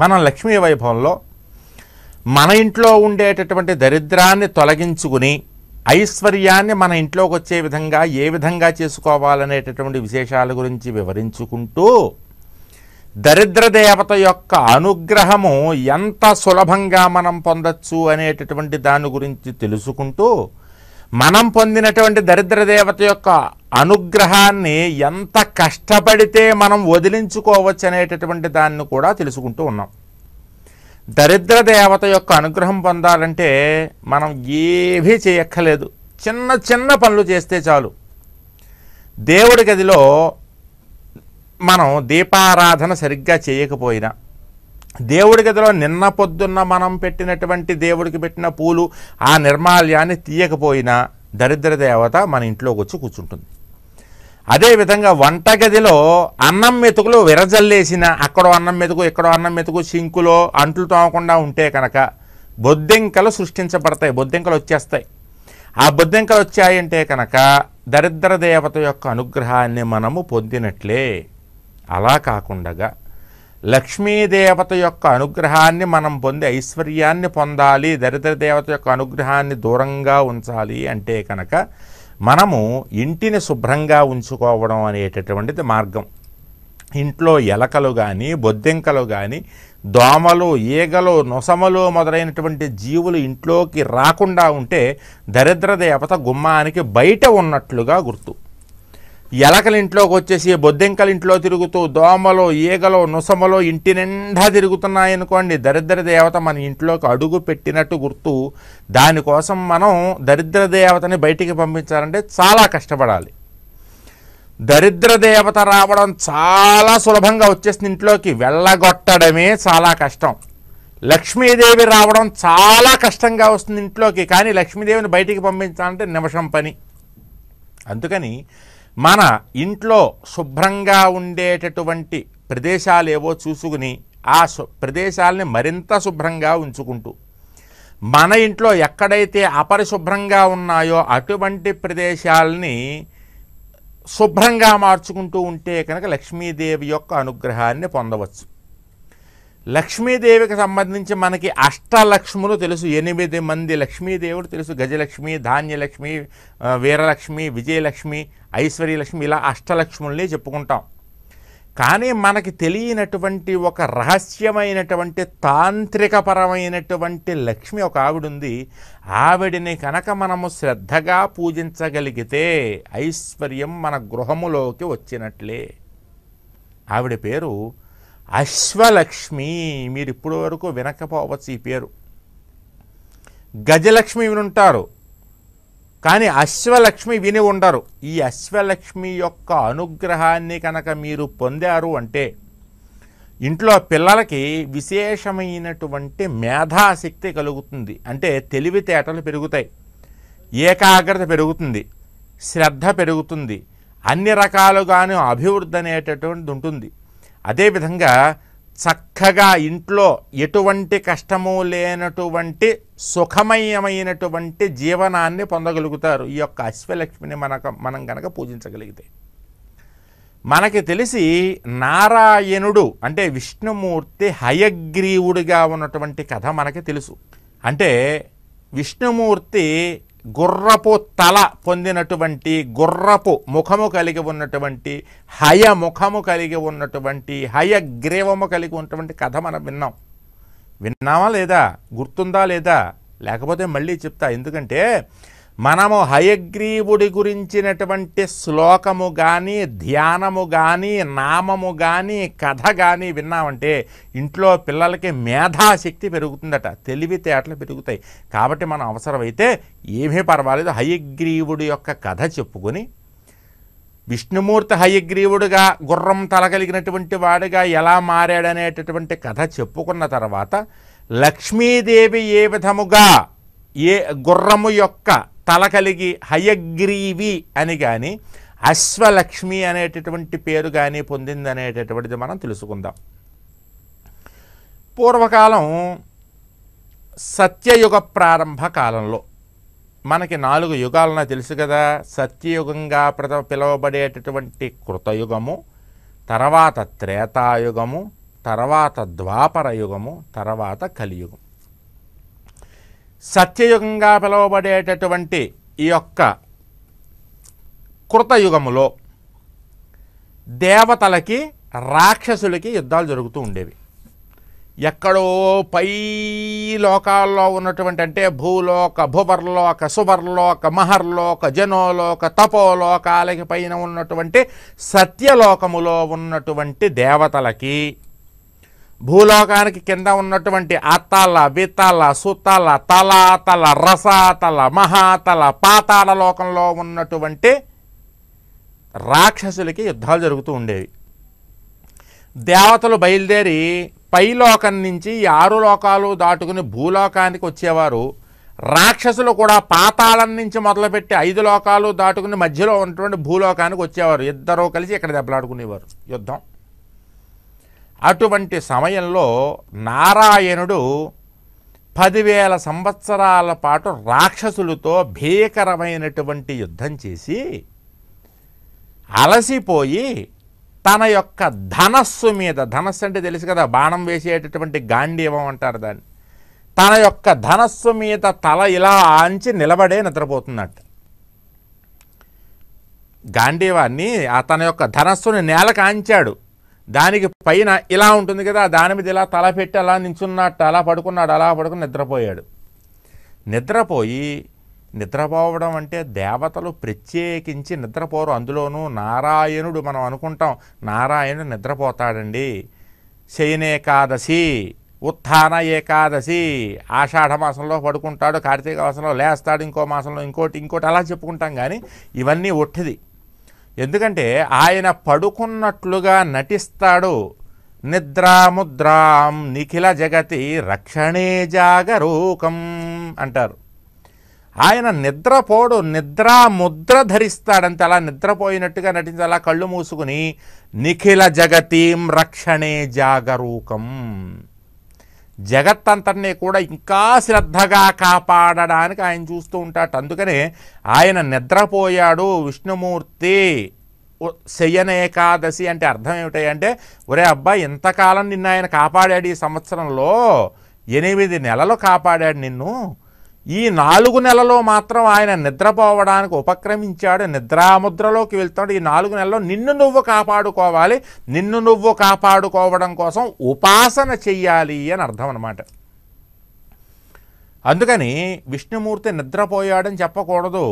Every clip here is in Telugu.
మనం లక్ష్మీ వైభవంలో మన ఇంట్లో ఉండేటటువంటి దరిద్రాన్ని తొలగించుకుని ఐశ్వర్యాన్ని మన ఇంట్లోకి వచ్చే విధంగా ఏ విధంగా చేసుకోవాలనేటటువంటి విశేషాల గురించి వివరించుకుంటూ దరిద్ర దేవత యొక్క అనుగ్రహము ఎంత సులభంగా మనం పొందొచ్చు అనేటటువంటి దాని గురించి తెలుసుకుంటూ మనం పొందినటువంటి దరిద్ర దేవత యొక్క అనుగ్రహాన్ని ఎంత కష్టపడితే మనం వదిలించుకోవచ్చు అనేటటువంటి దాన్ని కూడా తెలుసుకుంటూ ఉన్నాం దరిద్ర దేవత యొక్క అనుగ్రహం పొందాలంటే మనం ఏమీ చేయక్కలేదు చిన్న చిన్న పనులు చేస్తే చాలు దేవుడి గదిలో మనం దీపారాధన సరిగ్గా చేయకపోయినా దేవుడి గదిలో నిన్న పొద్దున్న మనం పెట్టినటువంటి దేవుడికి పెట్టిన పూలు ఆ నిర్మాల్యాన్ని తీయకపోయినా దరిద్ర దేవత మన ఇంట్లోకి వచ్చి కూర్చుంటుంది అదేవిధంగా వంటగదిలో అన్నం మెతుకులు విరజల్లేసిన అక్కడో అన్నం మెతుకు ఎక్కడో అన్నం మెతుకు సింకులో అంట్లు తోమకుండా ఉంటే కనుక బొద్దింకలు సృష్టించబడతాయి బొద్దింకలు వచ్చేస్తాయి ఆ బొద్దింకలు వచ్చాయంటే కనుక దరిద్ర దేవత యొక్క అనుగ్రహాన్ని మనము పొందినట్లే అలా కాకుండా లక్ష్మీదేవత యొక్క అనుగ్రహాన్ని మనం పొంది ఐశ్వర్యాన్ని పొందాలి దరిద్ర దేవత యొక్క అనుగ్రహాన్ని దూరంగా ఉంచాలి అంటే కనుక మనము ఇంటిని శుభ్రంగా ఉంచుకోవడం అనేటటువంటిది మార్గం ఇంట్లో ఎలకలు కానీ బొద్దింకలు కానీ దోమలు ఈగలు నొసమలు మొదలైనటువంటి జీవులు ఇంట్లోకి రాకుండా ఉంటే దరిద్ర దేవత గుమ్మానికి బయట ఉన్నట్లుగా గుర్తు ఎలకల ఇంట్లోకి వచ్చేసి బొద్దెంకల ఇంట్లో తిరుగుతూ దోమలో ఈగలో నుసమలో ఇంటి నిండా తిరుగుతున్నాయనుకోండి దరిద్ర దేవత మన ఇంట్లోకి అడుగు పెట్టినట్టు గుర్తు దానికోసం మనం దరిద్ర దేవతని బయటికి పంపించాలంటే చాలా కష్టపడాలి దరిద్ర దేవత రావడం చాలా సులభంగా వచ్చేసింది ఇంట్లోకి వెళ్ళగొట్టడమే చాలా కష్టం లక్ష్మీదేవి రావడం చాలా కష్టంగా వస్తుంది ఇంట్లోకి కానీ లక్ష్మీదేవిని బయటికి పంపించాలంటే నిమిషం పని అందుకని మన ఇంట్లో శుభ్రంగా ఉండేటటువంటి ప్రదేశాలు ఏవో చూసుకుని ఆ ప్రదేశాలని మరింత శుభ్రంగా ఉంచుకుంటూ మన ఇంట్లో ఎక్కడైతే అపరిశుభ్రంగా ఉన్నాయో అటువంటి ప్రదేశాలని శుభ్రంగా మార్చుకుంటూ ఉంటే కనుక లక్ష్మీదేవి యొక్క అనుగ్రహాన్ని పొందవచ్చు లక్ష్మీదేవికి సంబంధించి మనకి అష్టలక్ష్ములు తెలుసు ఎనిమిది మంది లక్ష్మీదేవుడు తెలుసు గజలక్ష్మి ధాన్యలక్ష్మి వీరలక్ష్మి విజయలక్ష్మి ఐశ్వర్యలక్ష్మి ఇలా అష్టలక్ష్ముల్ని చెప్పుకుంటాం కానీ మనకి తెలియనటువంటి ఒక రహస్యమైనటువంటి తాంత్రికపరమైనటువంటి లక్ష్మి ఒక ఆవిడ ఉంది ఆవిడిని కనుక మనము శ్రద్ధగా పూజించగలిగితే ఐశ్వర్యం మన గృహములోకి వచ్చినట్లే ఆవిడ పేరు అశ్వలక్ష్మి మీరు ఇప్పుడు వరకు వినకపోవచ్చు ఈ పేరు గజలక్ష్మి వినుంటారు కానీ అశ్వలక్ష్మి విని ఉండరు ఈ అశ్వలక్ష్మి యొక్క అనుగ్రహాన్ని కనుక మీరు పొందారు అంటే ఇంట్లో పిల్లలకి విశేషమైనటువంటి మేధాశక్తి కలుగుతుంది అంటే తెలివితేటలు పెరుగుతాయి ఏకాగ్రత పెరుగుతుంది శ్రద్ధ పెరుగుతుంది అన్ని రకాలుగాను అభివృద్ధి అనేటటువంటిది ఉంటుంది అదేవిధంగా చక్కగా ఇంట్లో ఎటువంటి కష్టము లేనటువంటి సుఖమయమైనటువంటి జీవనాన్ని పొందగలుగుతారు ఈ యొక్క అశ్వలక్ష్మిని మన మనం కనుక పూజించగలిగితే మనకి తెలిసి నారాయణుడు అంటే విష్ణుమూర్తి హయగ్రీవుడిగా ఉన్నటువంటి కథ మనకి తెలుసు అంటే విష్ణుమూర్తి గుర్రపు తల పొందినటువంటి గుర్రపు ముఖము కలిగి ఉన్నటువంటి హయ ముఖము కలిగి ఉన్నటువంటి హయ గ్రీవము కలిగి ఉన్నటువంటి కథ మనం విన్నాం విన్నామా లేదా గుర్తుందా లేదా లేకపోతే మళ్ళీ చెప్తా ఎందుకంటే మనము హయగ్రీవుడి గురించినటువంటి శ్లోకము కానీ ధ్యానము కానీ నామము కానీ కథ కానీ విన్నామంటే ఇంట్లో పిల్లలకి మేధాశక్తి పెరుగుతుందట తెలివితేటలు పెరుగుతాయి కాబట్టి మనం అవసరమైతే ఏమీ పర్వాలేదు హయగ్రీవుడి యొక్క కథ చెప్పుకొని విష్ణుమూర్తి హయగ్రీవుడిగా గుర్రం తలగలిగినటువంటి వాడిగా ఎలా మారాడనేటటువంటి కథ చెప్పుకున్న తర్వాత లక్ష్మీదేవి ఏ విధముగా ఏ గుర్రము యొక్క తల కలిగి హయగ్రీవి అని కానీ అశ్వలక్ష్మి అనేటటువంటి పేరు కానీ పొందిందనేటటువంటిది మనం తెలుసుకుందాం పూర్వకాలం సత్యయుగ ప్రారంభ కాలంలో మనకి నాలుగు యుగాలన తెలుసు కదా సత్యయుగంగా ప్రథమ పిలువబడేటటువంటి కృతయుగము తర్వాత త్రేతాయుగము తర్వాత ద్వాపర యుగము తర్వాత కలియుగం సత్యయుగంగా పిలువబడేటటువంటి ఈ యొక్క కృతయుగములో దేవతలకి రాక్షసులకి యుద్ధాలు జరుగుతూ ఉండేవి ఎక్కడో పై లోకాల్లో ఉన్నటువంటి అంటే భూలోక భువర్లోక సువర్లోక మహర్లోక జనోలోక తపోలోకాలకి పైన ఉన్నటువంటి సత్యలోకములో ఉన్నటువంటి దేవతలకి భూలోకానికి కింద ఉన్నటువంటి అత్తాల విత్తాల సుత్తాల తల తల రసాతల మహాతల పాతాళ లోకంలో ఉన్నటువంటి రాక్షసులకి యుద్ధాలు జరుగుతూ ఉండేవి దేవతలు బయలుదేరి పైలోకం నుంచి ఆరు లోకాలు దాటుకుని భూలోకానికి వచ్చేవారు రాక్షసులు కూడా పాతాళం నుంచి మొదలుపెట్టి ఐదు లోకాలు దాటుకుని మధ్యలో ఉన్నటువంటి భూలోకానికి వచ్చేవారు ఇద్దరూ కలిసి ఇక్కడ దెబ్బలాడుకునేవారు యుద్ధం అటువంటి సమయంలో నారాయణుడు పదివేల సంవత్సరాల పాటు రాక్షసులతో భీకరమైనటువంటి యుద్ధం చేసి అలసిపోయి తన యొక్క ధనస్సు మీద ధనస్సు అంటే తెలుసు కదా బాణం వేసేటటువంటి గాంధీవం అంటారు దాన్ని తన యొక్క ధనస్సు మీద తల ఇలా ఆంచి నిలబడే నిద్రపోతున్నట్టు గాంధీవాన్ని తన యొక్క ధనస్సుని నేలకు ఆంచాడు దానికి పైన ఇలా ఉంటుంది కదా దాని మీద ఇలా తల పెట్టి అలా నించున్నట్టు అలా పడుకున్నాడు అలా పడుకుని నిద్రపోయాడు నిద్రపోయి నిద్రపోవడం అంటే దేవతలు ప్రత్యేకించి నిద్రపోరు అందులోనూ నారాయణుడు మనం అనుకుంటాం నారాయణుడు నిద్రపోతాడండి ఏకాదశి ఉత్థాన ఏకాదశి ఆషాఢ మాసంలో పడుకుంటాడు కార్తీక మాసంలో లేస్తాడు ఇంకో మాసంలో ఇంకోటి ఇంకోటి అలా చెప్పుకుంటాం కానీ ఇవన్నీ ఒట్టిది ఎందుకంటే ఆయన పడుకున్నట్లుగా నటిస్తాడు నిద్రాముద్రాం నిఖిల జగతి రక్షణే జాగరూకం అంటారు ఆయన నిద్రపోడు నిద్రాముద్ర ధరిస్తాడంత అలా నిద్రపోయినట్టుగా నటించి అలా కళ్ళు మూసుకుని నిఖిల జగతీం రక్షణే జాగరూకం జగత్తంతటినీ కూడా ఇంకా శ్రద్ధగా కాపాడడానికి ఆయన చూస్తూ ఉంటాడు అందుకనే ఆయన నిద్రపోయాడు విష్ణుమూర్తి ఏకాదశి అంటే అర్థం ఏమిటంటే ఒరే అబ్బాయి ఇంతకాలం నిన్ను ఆయన కాపాడాడు ఈ సంవత్సరంలో ఎనిమిది నెలలు కాపాడాడు నిన్ను ఈ నాలుగు నెలలో మాత్రం ఆయన నిద్రపోవడానికి ఉపక్రమించాడు నిద్రాముద్రలోకి వెళ్తాడు ఈ నాలుగు నెలలో నిన్ను నువ్వు కాపాడుకోవాలి నిన్ను నువ్వు కాపాడుకోవడం కోసం ఉపాసన చెయ్యాలి అని అర్థం అనమాట అందుకని విష్ణుమూర్తి నిద్రపోయాడని చెప్పకూడదు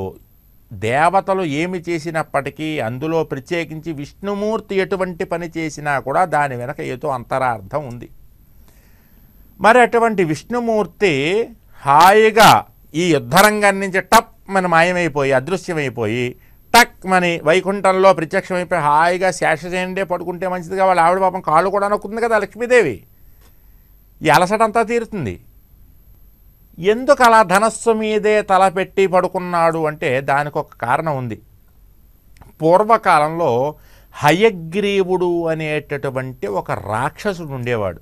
దేవతలు ఏమి చేసినప్పటికీ అందులో ప్రత్యేకించి విష్ణుమూర్తి ఎటువంటి పని చేసినా కూడా దాని వెనక ఏదో అంతరార్థం ఉంది మరి అటువంటి విష్ణుమూర్తి హాయిగా ఈ యుద్ధరంగం నుంచి టప్ మన మాయమైపోయి అదృశ్యమైపోయి టక్ మని వైకుంఠంలో ప్రత్యక్షమైపోయి హాయిగా శేషజయండే పడుకుంటే మంచిదిగా వాళ్ళ ఆవిడ పాపం కాళ్ళు కూడా నొక్కుంది కదా లక్ష్మీదేవి ఈ తీరుతుంది ఎందుకు అలా ధనస్సు మీదే తలపెట్టి పడుకున్నాడు అంటే దానికి ఒక కారణం ఉంది పూర్వకాలంలో హయగ్రీవుడు అనేటటువంటి ఒక రాక్షసుడు ఉండేవాడు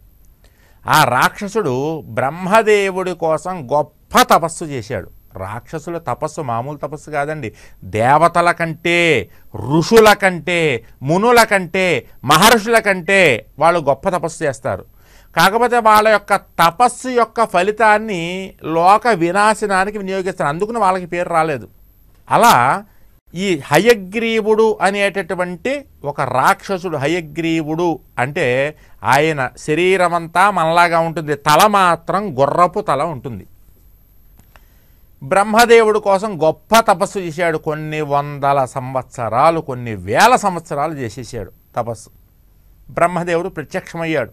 ఆ రాక్షసుడు బ్రహ్మదేవుడి కోసం గొప్ప తపస్సు చేశాడు రాక్షసుల తపస్సు మామూలు తపస్సు కాదండి దేవతల కంటే ఋషుల కంటే మునుల కంటే మహర్షుల కంటే వాళ్ళు గొప్ప తపస్సు చేస్తారు కాకపోతే వాళ్ళ యొక్క తపస్సు యొక్క ఫలితాన్ని లోక వినాశనానికి వినియోగిస్తారు అందుకుని వాళ్ళకి పేరు రాలేదు అలా ఈ హయగ్రీవుడు అనేటటువంటి ఒక రాక్షసుడు హయగ్రీవుడు అంటే ఆయన శరీరమంతా మనలాగా ఉంటుంది తల మాత్రం గుర్రపు తల ఉంటుంది బ్రహ్మదేవుడు కోసం గొప్ప తపస్సు చేశాడు కొన్ని వందల సంవత్సరాలు కొన్ని వేల సంవత్సరాలు చేసేసాడు తపస్సు బ్రహ్మదేవుడు ప్రత్యక్షమయ్యాడు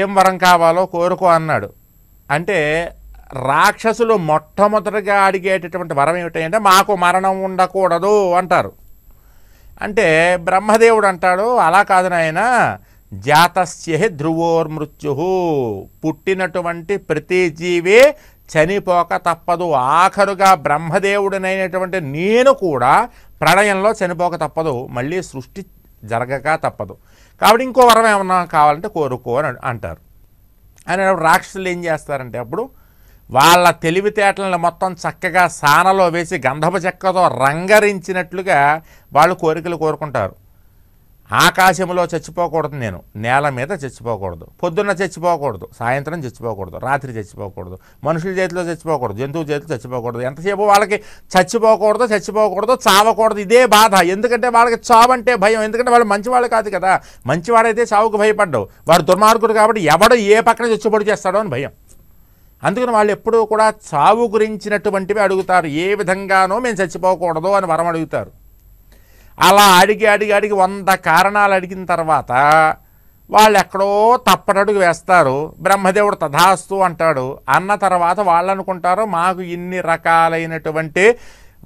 ఏం వరం కావాలో కోరుకో అన్నాడు అంటే రాక్షసులు మొట్టమొదటిగా అడిగేటటువంటి వరం ఏమిటంటే మాకు మరణం ఉండకూడదు అంటారు అంటే బ్రహ్మదేవుడు అంటాడు అలా కాదు నాయన జాతస్యహి ధ్రువోర్మృత్యు పుట్టినటువంటి ప్రతి జీవి చనిపోక తప్పదు ఆఖరుగా బ్రహ్మదేవుడినైనటువంటి నేను కూడా ప్రళయంలో చనిపోక తప్పదు మళ్ళీ సృష్టి జరగక తప్పదు కాబట్టి ఇంకో వరం ఏమన్నా కావాలంటే కోరుకో అని అంటారు అనేటప్పుడు రాక్షసులు ఏం చేస్తారంటే అప్పుడు వాళ్ళ తెలివితేటలను మొత్తం చక్కగా సానలో వేసి గంధప చెక్కతో రంగరించినట్లుగా వాళ్ళు కోరికలు కోరుకుంటారు ఆకాశంలో చచ్చిపోకూడదు నేను నేల మీద చచ్చిపోకూడదు పొద్దున్న చచ్చిపోకూడదు సాయంత్రం చచ్చిపోకూడదు రాత్రి చచ్చిపోకూడదు మనుషుల చేతిలో చచ్చిపోకూడదు జంతువు చేతిలో చచ్చిపోకూడదు ఎంతసేపు వాళ్ళకి చచ్చిపోకూడదు చచ్చిపోకూడదు చావకూడదు ఇదే బాధ ఎందుకంటే వాళ్ళకి చావంటే భయం ఎందుకంటే వాళ్ళు మంచివాళ్ళు కాదు కదా మంచివాడైతే చావుకు భయపడ్డావు వాడు దుర్మార్గుడు కాబట్టి ఎవడు ఏ పక్కన చచ్చిపోటు చేస్తాడో అని భయం అందుకని వాళ్ళు ఎప్పుడూ కూడా చావు గురించినటువంటివి అడుగుతారు ఏ విధంగానో మేము చచ్చిపోకూడదు అని వరం అడుగుతారు అలా అడిగి అడిగి అడిగి వంద కారణాలు అడిగిన తర్వాత వాళ్ళు ఎక్కడో తప్పటడుగు వేస్తారు బ్రహ్మదేవుడు తథాస్తు అంటాడు అన్న తర్వాత వాళ్ళు అనుకుంటారు మాకు ఇన్ని రకాలైనటువంటి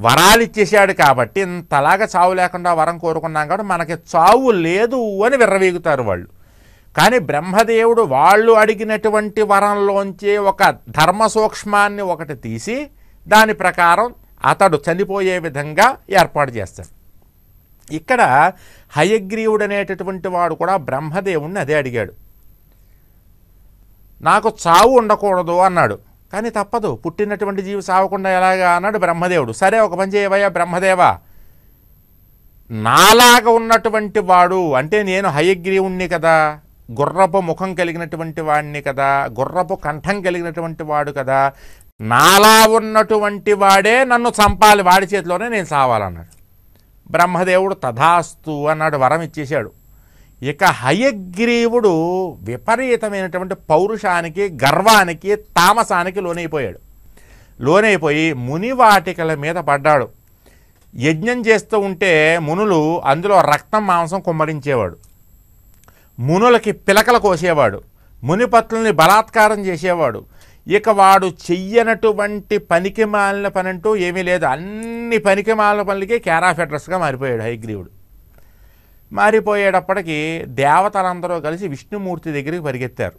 వరాలు ఇచ్చేసాడు కాబట్టి ఇంతలాగా చావు లేకుండా వరం కోరుకున్నాం కాబట్టి మనకి చావు లేదు అని విర్రవీగుతారు వాళ్ళు కానీ బ్రహ్మదేవుడు వాళ్ళు అడిగినటువంటి వరంలోంచి ఒక ధర్మ సూక్ష్మాన్ని ఒకటి తీసి దాని ప్రకారం అతడు చనిపోయే విధంగా ఏర్పాటు చేస్తాడు ఇక్కడ హయగ్రీవుడు అనేటటువంటి వాడు కూడా బ్రహ్మదేవుణ్ణి అదే అడిగాడు నాకు చావు ఉండకూడదు అన్నాడు కానీ తప్పదు పుట్టినటువంటి జీవి చావకుండా ఎలాగా అన్నాడు బ్రహ్మదేవుడు సరే ఒక పని చేయవయ్యా బ్రహ్మదేవా నాలాగా ఉన్నటువంటి వాడు అంటే నేను హయగ్రీవుణ్ణి కదా గుర్రపు ముఖం కలిగినటువంటి వాడిని కదా గుర్రపు కంఠం కలిగినటువంటి వాడు కదా నాలా ఉన్నటువంటి వాడే నన్ను చంపాలి వాడి చేతిలోనే నేను చావాలన్నాడు బ్రహ్మదేవుడు తథాస్తు అన్నాడు వరం ఇచ్చేశాడు ఇక హయగ్రీవుడు విపరీతమైనటువంటి పౌరుషానికి గర్వానికి తామసానికి లోనైపోయాడు లోనైపోయి ముని వాటికల మీద పడ్డాడు యజ్ఞం చేస్తూ ఉంటే మునులు అందులో రక్తం మాంసం కుమ్మరించేవాడు మునులకి పిలకలు కోసేవాడు మునిపత్తులని బలాత్కారం చేసేవాడు ఇక వాడు చెయ్యనటువంటి పనికి మాలిన పని అంటూ ఏమీ లేదు అన్ని పనికి మాలిన పనులకి క్యారాఫెటర్స్గా మారిపోయాడు హైగ్రీవుడు మారిపోయేటప్పటికీ దేవతలందరూ కలిసి విష్ణుమూర్తి దగ్గరికి పరిగెత్తారు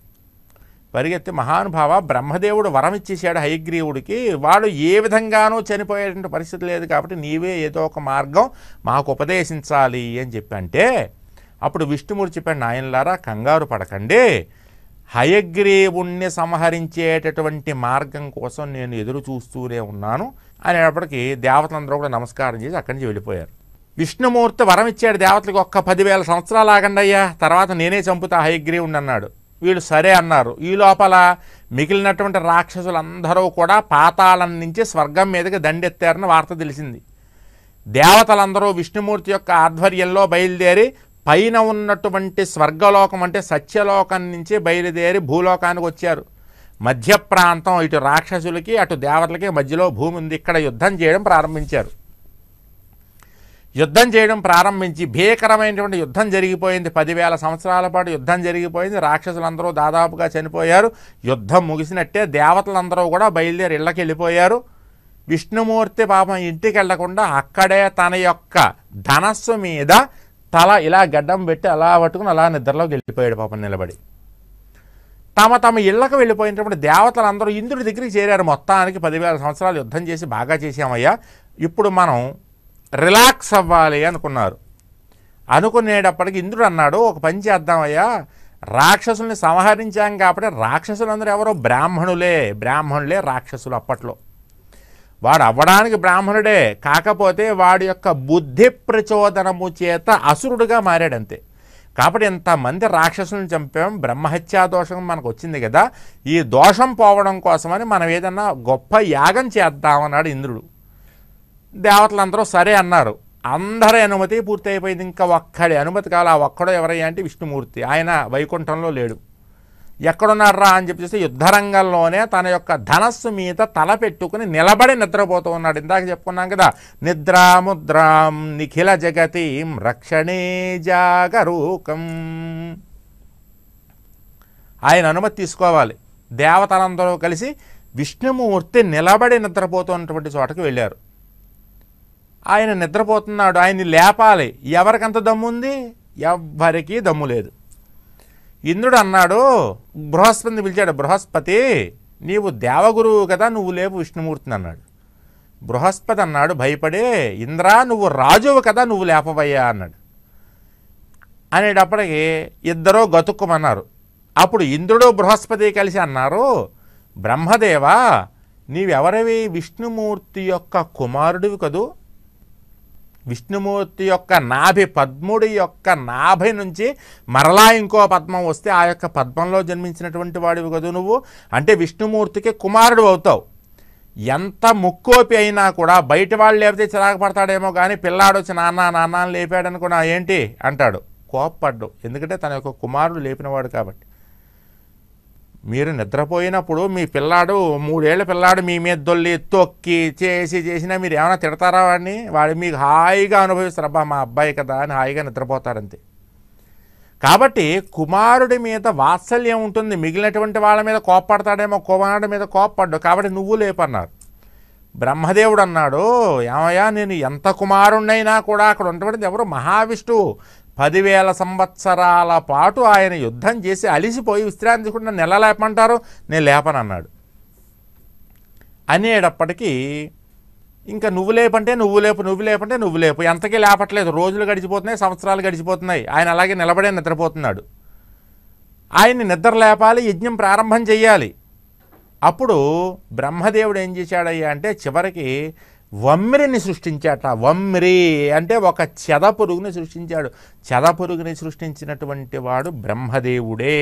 పరిగెత్తి మహానుభావ బ్రహ్మదేవుడు వరం ఇచ్చేసాడు హయగ్రీవుడికి వాడు ఏ విధంగానూ చనిపోయేటువంటి పరిస్థితి లేదు కాబట్టి నీవే ఏదో ఒక మార్గం మాకు ఉపదేశించాలి అని చెప్పి అంటే అప్పుడు విష్ణుమూర్తి చెప్పాడు నాయనలారా కంగారు పడకండి హయగ్రీవుణ్ణి సంహరించేటటువంటి మార్గం కోసం నేను ఎదురు చూస్తూనే ఉన్నాను అనేటప్పటికి దేవతలందరూ కూడా నమస్కారం చేసి అక్కడి నుంచి వెళ్ళిపోయారు విష్ణుమూర్తి వరం ఇచ్చాడు దేవతలకు ఒక్క పదివేల సంవత్సరాలు ఆగండయ్యా తర్వాత నేనే చంపుతా హయగ్రీవుణ్ణి అన్నాడు వీళ్ళు సరే అన్నారు ఈ లోపల మిగిలినటువంటి రాక్షసులందరూ కూడా పాతాళం నుంచి స్వర్గం మీదకి దండెత్తారని వార్త తెలిసింది దేవతలందరూ విష్ణుమూర్తి యొక్క ఆధ్వర్యంలో బయలుదేరి పైన ఉన్నటువంటి స్వర్గలోకం అంటే సత్యలోకం నుంచి బయలుదేరి భూలోకానికి వచ్చారు మధ్య ప్రాంతం ఇటు రాక్షసులకి అటు దేవతలకి మధ్యలో భూమి ఉంది ఇక్కడ యుద్ధం చేయడం ప్రారంభించారు యుద్ధం చేయడం ప్రారంభించి భీకరమైనటువంటి యుద్ధం జరిగిపోయింది పదివేల సంవత్సరాల పాటు యుద్ధం జరిగిపోయింది రాక్షసులందరూ దాదాపుగా చనిపోయారు యుద్ధం ముగిసినట్టే దేవతలందరూ కూడా బయలుదేరి ఇళ్ళకి వెళ్ళిపోయారు విష్ణుమూర్తి పాపం ఇంటికి వెళ్లకుండా అక్కడే తన యొక్క ధనస్సు మీద తల ఇలా గడ్డం పెట్టి అలా పట్టుకుని అలా నిద్రలోకి వెళ్ళిపోయాడు పాపం నిలబడి తమ తమ ఇళ్లకు వెళ్ళిపోయినప్పుడు దేవతలు అందరూ ఇంద్రుడి దగ్గరికి చేరారు మొత్తానికి పదివేల సంవత్సరాలు యుద్ధం చేసి బాగా చేసామయ్యా ఇప్పుడు మనం రిలాక్స్ అవ్వాలి అనుకున్నారు అనుకునేటప్పటికి ఇంద్రుడు అన్నాడు ఒక పని చేద్దామయ్యా రాక్షసుల్ని సంహరించాం కాబట్టి రాక్షసులందరూ ఎవరో బ్రాహ్మణులే బ్రాహ్మణులే రాక్షసులు అప్పట్లో వాడు అవ్వడానికి బ్రాహ్మణుడే కాకపోతే వాడి యొక్క బుద్ధి ప్రచోదనము చేత అసురుడుగా మారాడంతే కాబట్టి ఇంతమంది రాక్షసులను చంపాం బ్రహ్మహత్యా దోషం మనకు వచ్చింది కదా ఈ దోషం పోవడం కోసమని మనం ఏదన్నా గొప్ప యాగం చేద్దామన్నాడు ఇంద్రుడు దేవతలందరూ సరే అన్నారు అందరి అనుమతి పూర్తయిపోయింది ఇంకా ఒక్కడి అనుమతి కావాలి ఆ ఒక్కడో ఎవరయ్యా అంటే విష్ణుమూర్తి ఆయన వైకుంఠంలో లేడు ఎక్కడున్నారా అని చెప్పేసి యుద్ధరంగంలోనే తన యొక్క ధనస్సు మీద తల పెట్టుకుని నిలబడి నిద్రపోతూ ఉన్నాడు ఇందాక చెప్పుకున్నాం కదా నిద్రాముద్రాం నిఖిల జగతి రక్షణే జాగరూకం ఆయన అనుమతి తీసుకోవాలి దేవతలందరూ కలిసి విష్ణుమూర్తి నిలబడి నిద్రపోతున్నటువంటి చోటకు వెళ్ళారు ఆయన నిద్రపోతున్నాడు ఆయన్ని లేపాలి ఎవరికంత దమ్ముంది ఎవ్వరికీ దమ్ము లేదు ఇంద్రుడు అన్నాడు బృహస్పతిని పిలిచాడు బృహస్పతి నీవు దేవగురువు కదా నువ్వు లేవు విష్ణుమూర్తిని అన్నాడు బృహస్పతి అన్నాడు భయపడే ఇంద్రా నువ్వు రాజువు కదా నువ్వు లేపవయ్యా అన్నాడు అనేటప్పటికి ఇద్దరూ గతుక్కుమన్నారు అప్పుడు ఇంద్రుడు బృహస్పతి కలిసి అన్నారు బ్రహ్మదేవా నీవెవరవి విష్ణుమూర్తి యొక్క కుమారుడివి కదూ విష్ణుమూర్తి యొక్క నాభి పద్ముడి యొక్క నాభి నుంచి మరలా ఇంకో పద్మం వస్తే ఆ యొక్క పద్మంలో జన్మించినటువంటి వాడివి కదా నువ్వు అంటే విష్ణుమూర్తికి కుమారుడు అవుతావు ఎంత ముక్కోపి అయినా కూడా బయట వాళ్ళు లేపితే చిరాకు పడతాడేమో కానీ పిల్లాడు వచ్చి నాన్న నాన్న లేపాడనుకున్నా ఏంటి అంటాడు కోప్పడ్డు ఎందుకంటే తన యొక్క కుమారుడు లేపినవాడు కాబట్టి మీరు నిద్రపోయినప్పుడు మీ పిల్లాడు మూడేళ్ల పిల్లాడు మీ మీద దొల్లి తొక్కి చేసి చేసినా మీరు ఏమైనా తిడతారా వాడిని వాడు మీకు హాయిగా అనుభవిస్తారు అబ్బా మా అబ్బాయి కదా అని హాయిగా నిద్రపోతారంతే కాబట్టి కుమారుడి మీద వాత్సల్యం ఉంటుంది మిగిలినటువంటి వాళ్ళ మీద కోప్పడతాడేమో కుమారుడి మీద కోప్పడ్డు కాబట్టి నువ్వు లేపన్నారు బ్రహ్మదేవుడు అన్నాడు ఏమయ్యా నేను ఎంత కుమారుణ్ణైనా కూడా అక్కడ ఉండటం ఎవరు మహావిష్ణువు పదివేల సంవత్సరాల పాటు ఆయన యుద్ధం చేసి అలిసిపోయి విశ్రాంతి తీసుకుంటే నెల లేపమంటారు నేను లేపనన్నాడు అనేటప్పటికీ ఇంకా నువ్వు లేపంటే నువ్వు లేపు నువ్వు లేపంటే నువ్వు లేపు ఎంతకీ లేపట్లేదు రోజులు గడిచిపోతున్నాయి సంవత్సరాలు గడిచిపోతున్నాయి ఆయన అలాగే నిలబడే నిద్రపోతున్నాడు ఆయన్ని నిద్ర లేపాలి యజ్ఞం ప్రారంభం చేయాలి అప్పుడు బ్రహ్మదేవుడు ఏం చేశాడయ్యా అంటే చివరికి వమ్మిరిని సృష్టించాట వమ్మిరి అంటే ఒక చెద పురుగుని సృష్టించాడు చెద పురుగుని సృష్టించినటువంటి వాడు బ్రహ్మదేవుడే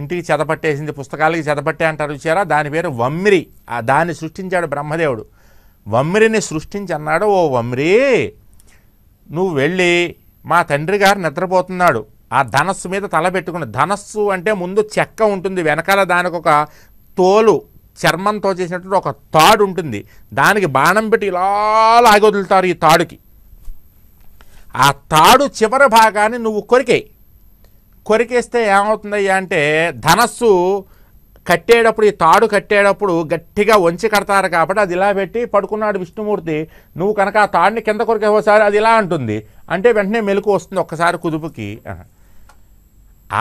ఇంటికి చెదపట్టేసింది పుస్తకాలకి చెదపట్టే అంటారు చూసారా దాని పేరు వమ్మిరి దాన్ని సృష్టించాడు బ్రహ్మదేవుడు వమ్మిరిని సృష్టించి అన్నాడు ఓ వమ్మిరి నువ్వు వెళ్ళి మా తండ్రి గారు నిద్రపోతున్నాడు ఆ ధనస్సు మీద తల పెట్టుకున్న ధనస్సు అంటే ముందు చెక్క ఉంటుంది వెనకాల దానికి ఒక తోలు చర్మంతో చేసినటువంటి ఒక తాడు ఉంటుంది దానికి బాణం పెట్టి ఇలా లాగి వదులుతారు ఈ తాడుకి ఆ తాడు చివరి భాగాన్ని నువ్వు కొరికేయి కొరికేస్తే ఏమవుతుందయ్యా అంటే ధనస్సు కట్టేటప్పుడు ఈ తాడు కట్టేటప్పుడు గట్టిగా వంచి కడతారు కాబట్టి అది ఇలా పెట్టి పడుకున్నాడు విష్ణుమూర్తి నువ్వు కనుక ఆ తాడిని కింద కొరికేసారి అది ఇలా అంటుంది అంటే వెంటనే మెలకు వస్తుంది ఒక్కసారి కుదుపుకి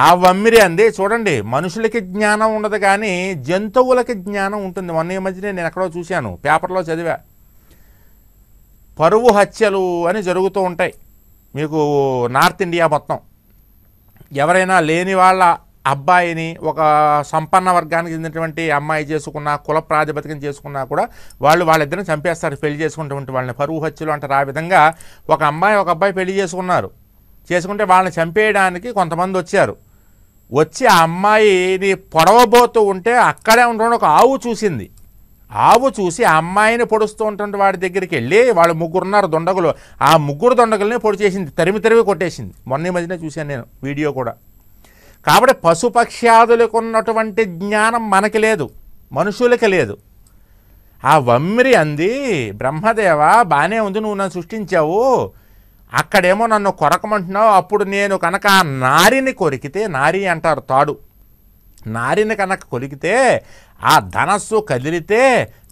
ఆ వమ్మిరి అంది చూడండి మనుషులకి జ్ఞానం ఉండదు కానీ జంతువులకి జ్ఞానం ఉంటుంది మొన్న ఈ మధ్యనే నేను ఎక్కడో చూశాను పేపర్లో చదివా పరువు హత్యలు అని జరుగుతూ ఉంటాయి మీకు నార్త్ ఇండియా మొత్తం ఎవరైనా లేని వాళ్ళ అబ్బాయిని ఒక సంపన్న వర్గానికి చెందినటువంటి అమ్మాయి చేసుకున్న కుల ప్రాతిపదికం చేసుకున్నా కూడా వాళ్ళు వాళ్ళిద్దరిని చంపేస్తారు పెళ్లి చేసుకున్నటువంటి వాళ్ళని పరువు హత్యలు అంటారు ఆ విధంగా ఒక అమ్మాయి ఒక అబ్బాయి పెళ్లి చేసుకున్నారు చేసుకుంటే వాళ్ళని చంపేయడానికి కొంతమంది వచ్చారు వచ్చి ఆ అమ్మాయిని పొడవబోతూ ఉంటే అక్కడే ఉండడం ఒక ఆవు చూసింది ఆవు చూసి ఆ అమ్మాయిని పొడుస్తూ ఉంటుంటే వాడి దగ్గరికి వెళ్ళి వాళ్ళు ముగ్గురున్నారు దొండగులు ఆ ముగ్గురు పొడి పొడిచేసింది తరిమి తరిమి కొట్టేసింది మొన్న మధ్యనే చూశాను నేను వీడియో కూడా కాబట్టి పశుపక్ష్యాదులకు ఉన్నటువంటి జ్ఞానం మనకి లేదు మనుషులకి లేదు ఆ వమ్మిరి అంది బ్రహ్మదేవ బాగానే ఉంది నువ్వు నన్ను సృష్టించావు అక్కడేమో నన్ను కొరకమంటున్నావు అప్పుడు నేను కనుక ఆ నారిని కొరికితే నారి అంటారు తాడు నారిని కనుక కొలికితే ఆ ధనస్సు కదిలితే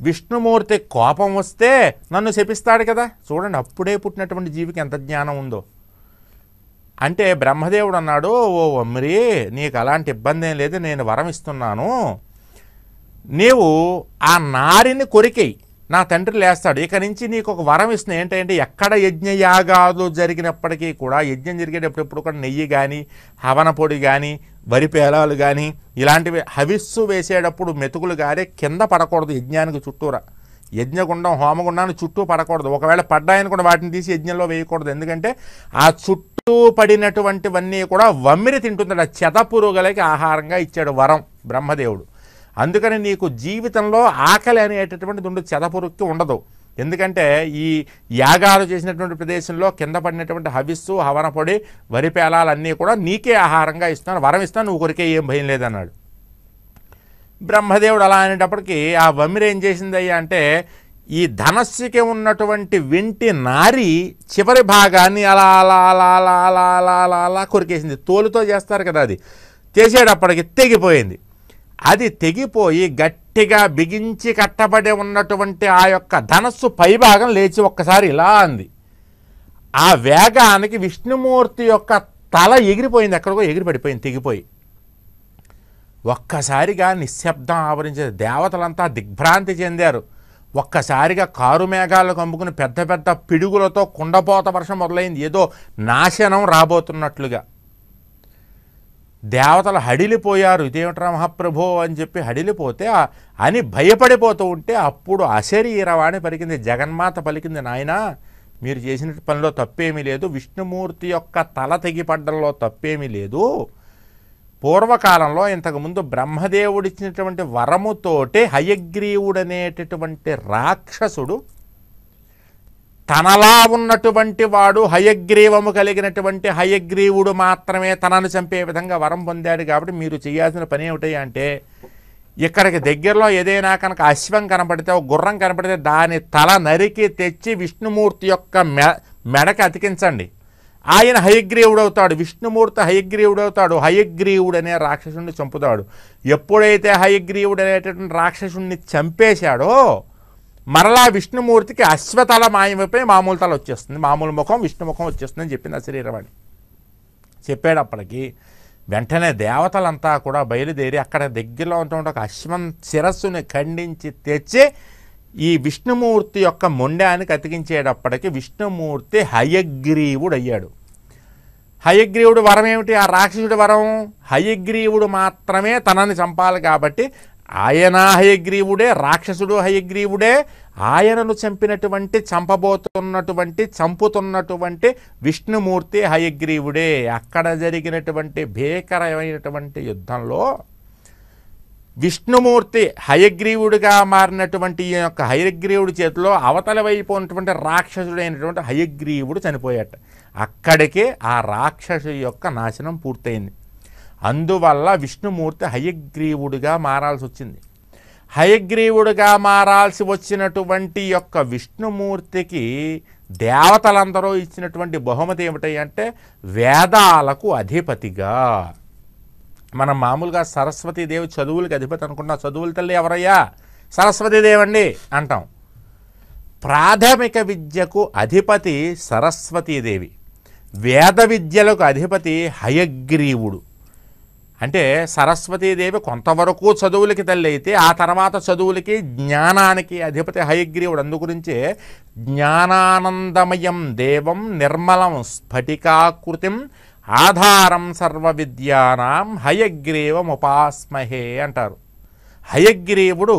విష్ణుమూర్తి కోపం వస్తే నన్ను శపిస్తాడు కదా చూడండి అప్పుడే పుట్టినటువంటి జీవికి ఎంత జ్ఞానం ఉందో అంటే బ్రహ్మదేవుడు అన్నాడు ఓ అమ్రి నీకు అలాంటి ఇబ్బంది ఏం లేదు నేను వరం ఇస్తున్నాను నీవు ఆ నారిని కొరికేయి నా తండ్రి లేస్తాడు ఇక నుంచి నీకు ఒక వరం ఇస్తున్నా ఏంటంటే ఎక్కడ యజ్ఞయాగాలు జరిగినప్పటికీ కూడా యజ్ఞం జరిగేటప్పుడు ఎప్పుడు కూడా నెయ్యి కానీ హవన పొడి కానీ వరి పేలాలు కానీ ఇలాంటివి హవిస్సు వేసేటప్పుడు మెతుకులు కానీ కింద పడకూడదు యజ్ఞానికి చుట్టూరా యజ్ఞగుండం హోమగుండాన్ని చుట్టూ పడకూడదు ఒకవేళ పడ్డాయని కూడా వాటిని తీసి యజ్ఞంలో వేయకూడదు ఎందుకంటే ఆ చుట్టూ పడినటువంటివన్నీ కూడా వమ్మిరి తింటుంది ఆ చెద పురుగులకి ఆహారంగా ఇచ్చాడు వరం బ్రహ్మదేవుడు అందుకని నీకు జీవితంలో ఆకలి అనేటటువంటిది ఉండదు చెదపురుక్కి ఉండదు ఎందుకంటే ఈ యాగాలు చేసినటువంటి ప్రదేశంలో కింద పడినటువంటి హవిస్సు హవనపొడి వరి పేలాలన్నీ కూడా నీకే ఆహారంగా ఇస్తాను వరం ఇస్తాను నువ్వు కొరికే ఏం భయం లేదన్నాడు బ్రహ్మదేవుడు అలా అనేటప్పటికీ ఆ వమిర ఏం చేసిందయ్యా అంటే ఈ ధనస్సుకి ఉన్నటువంటి వెంటి నారి చివరి భాగాన్ని అలా అలా అలా అలా అలా అలా అలా కొరికేసింది తోలుతో చేస్తారు కదా అది చేసేటప్పటికి తెగిపోయింది అది తెగిపోయి గట్టిగా బిగించి కట్టబడి ఉన్నటువంటి ఆ యొక్క ధనస్సు పైభాగం లేచి ఒక్కసారి ఇలా అంది ఆ వేగానికి విష్ణుమూర్తి యొక్క తల ఎగిరిపోయింది ఎక్కడికో ఎగిరిపడిపోయింది తెగిపోయి ఒక్కసారిగా నిశ్శబ్దం ఆవరించే దేవతలంతా దిగ్భ్రాంతి చెందారు ఒక్కసారిగా కారు మేఘాలు కమ్ముకుని పెద్ద పెద్ద పిడుగులతో కుండపోత వర్షం మొదలైంది ఏదో నాశనం రాబోతున్నట్లుగా దేవతలు హడిలిపోయారు ఇదేమిట్రా మహాప్రభో అని చెప్పి హడిలిపోతే అని భయపడిపోతూ ఉంటే అప్పుడు అశరీరవాణి పలికింది జగన్మాత పలికింది నాయన మీరు చేసిన పనిలో తప్పేమీ లేదు విష్ణుమూర్తి యొక్క తల తెగిపడ్డంలో తప్పేమీ లేదు పూర్వకాలంలో ఇంతకుముందు బ్రహ్మదేవుడిచ్చినటువంటి వరముతోటే హయగ్రీవుడనేటటువంటి రాక్షసుడు తనలా ఉన్నటువంటి వాడు హయగ్రీవము కలిగినటువంటి హయగ్రీవుడు మాత్రమే తనను చంపే విధంగా వరం పొందాడు కాబట్టి మీరు చేయాల్సిన పని ఏమిటి అంటే ఇక్కడికి దగ్గరలో ఏదైనా కనుక అశ్వం కనపడితే ఒక గుర్రం కనపడితే దాని తల నరికి తెచ్చి విష్ణుమూర్తి యొక్క మెడకి అతికించండి ఆయన హయగ్రీవుడవుతాడు విష్ణుమూర్తి హయగ్రీవుడవుతాడు హయగ్రీవుడు అనే రాక్షసుడిని చంపుతాడు ఎప్పుడైతే హయగ్రీవుడు అనేటటువంటి రాక్షసుని చంపేశాడో మరలా విష్ణుమూర్తికి అశ్వతల మాయమైపోయి మామూలు తల వచ్చేస్తుంది మామూలు ముఖం విష్ణు ముఖం వచ్చేస్తుందని చెప్పింది ఆ శరీరవాణి చెప్పాడు వెంటనే దేవతలంతా కూడా బయలుదేరి అక్కడ దగ్గరలో ఉన్నటువంటి ఒక అశ్వం శిరస్సుని ఖండించి తెచ్చి ఈ విష్ణుమూర్తి యొక్క మొండానికి అతికించేటప్పటికి విష్ణుమూర్తి హయగ్రీవుడు అయ్యాడు హయగ్రీవుడు వరం ఏమిటి ఆ రాక్షసుడి వరం హయగ్రీవుడు మాత్రమే తనని చంపాలి కాబట్టి ఆయన హయగ్రీవుడే రాక్షసుడు హయగ్రీవుడే ఆయనను చంపినటువంటి చంపబోతున్నటువంటి చంపుతున్నటువంటి విష్ణుమూర్తి హయగ్రీవుడే అక్కడ జరిగినటువంటి భీకరమైనటువంటి యుద్ధంలో విష్ణుమూర్తి హయగ్రీవుడిగా మారినటువంటి ఈ యొక్క హయగ్రీవుడి చేతిలో అవతల వైపు ఉన్నటువంటి రాక్షసుడైనటువంటి హయగ్రీవుడు చనిపోయాట అక్కడికే ఆ రాక్షసు యొక్క నాశనం పూర్తయింది అందువల్ల విష్ణుమూర్తి హయగ్రీవుడిగా మారాల్సి వచ్చింది హయగ్రీవుడిగా మారాల్సి వచ్చినటువంటి యొక్క విష్ణుమూర్తికి దేవతలందరూ ఇచ్చినటువంటి బహుమతి ఏమిటి అంటే వేదాలకు అధిపతిగా మనం మామూలుగా సరస్వతీదేవి చదువులకి అధిపతి అనుకున్న చదువుల తల్లి ఎవరయ్యా సరస్వతీదేవి అండి అంటాం ప్రాథమిక విద్యకు అధిపతి సరస్వతీదేవి వేద విద్యలకు అధిపతి హయగ్రీవుడు అంటే సరస్వతీదేవి కొంతవరకు చదువులకి తల్లి అయితే ఆ తర్వాత చదువులకి జ్ఞానానికి అధిపతి హయగ్రీవుడు అందుగురించే జ్ఞానానందమయం దేవం నిర్మలం స్ఫటికాకృతిం ఆధారం సర్వ విద్యానాం హయగ్రీవముపాస్మహే అంటారు హయగ్రీవుడు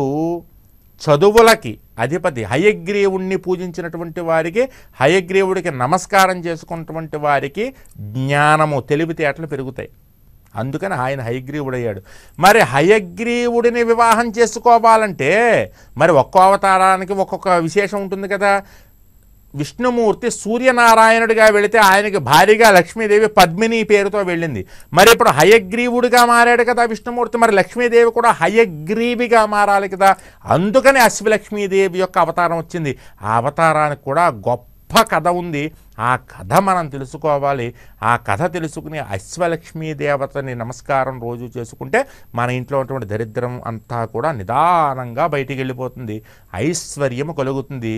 చదువులకి అధిపతి హయగ్రీవుణ్ణి పూజించినటువంటి వారికి హయగ్రీవుడికి నమస్కారం చేసుకున్నటువంటి వారికి జ్ఞానము తెలివితేటలు పెరుగుతాయి అందుకని ఆయన హయగ్రీవుడయ్యాడు మరి హయగ్రీవుడిని వివాహం చేసుకోవాలంటే మరి ఒక్కో అవతారానికి ఒక్కొక్క విశేషం ఉంటుంది కదా విష్ణుమూర్తి సూర్యనారాయణుడిగా వెళితే ఆయనకి భారీగా లక్ష్మీదేవి పద్మిని పేరుతో వెళ్ళింది మరి ఇప్పుడు హయగ్రీవుడిగా మారాడు కదా విష్ణుమూర్తి మరి లక్ష్మీదేవి కూడా హయగ్రీవిగా మారాలి కదా అందుకని అశ్వలక్ష్మీదేవి యొక్క అవతారం వచ్చింది ఆ అవతారానికి కూడా గొప్ప గొప్ప కథ ఉంది ఆ కథ మనం తెలుసుకోవాలి ఆ కథ తెలుసుకుని అశ్వలక్ష్మీ దేవతని నమస్కారం రోజు చేసుకుంటే మన ఇంట్లో ఉన్నటువంటి దరిద్రం అంతా కూడా నిదానంగా బయటికి వెళ్ళిపోతుంది ఐశ్వర్యము కలుగుతుంది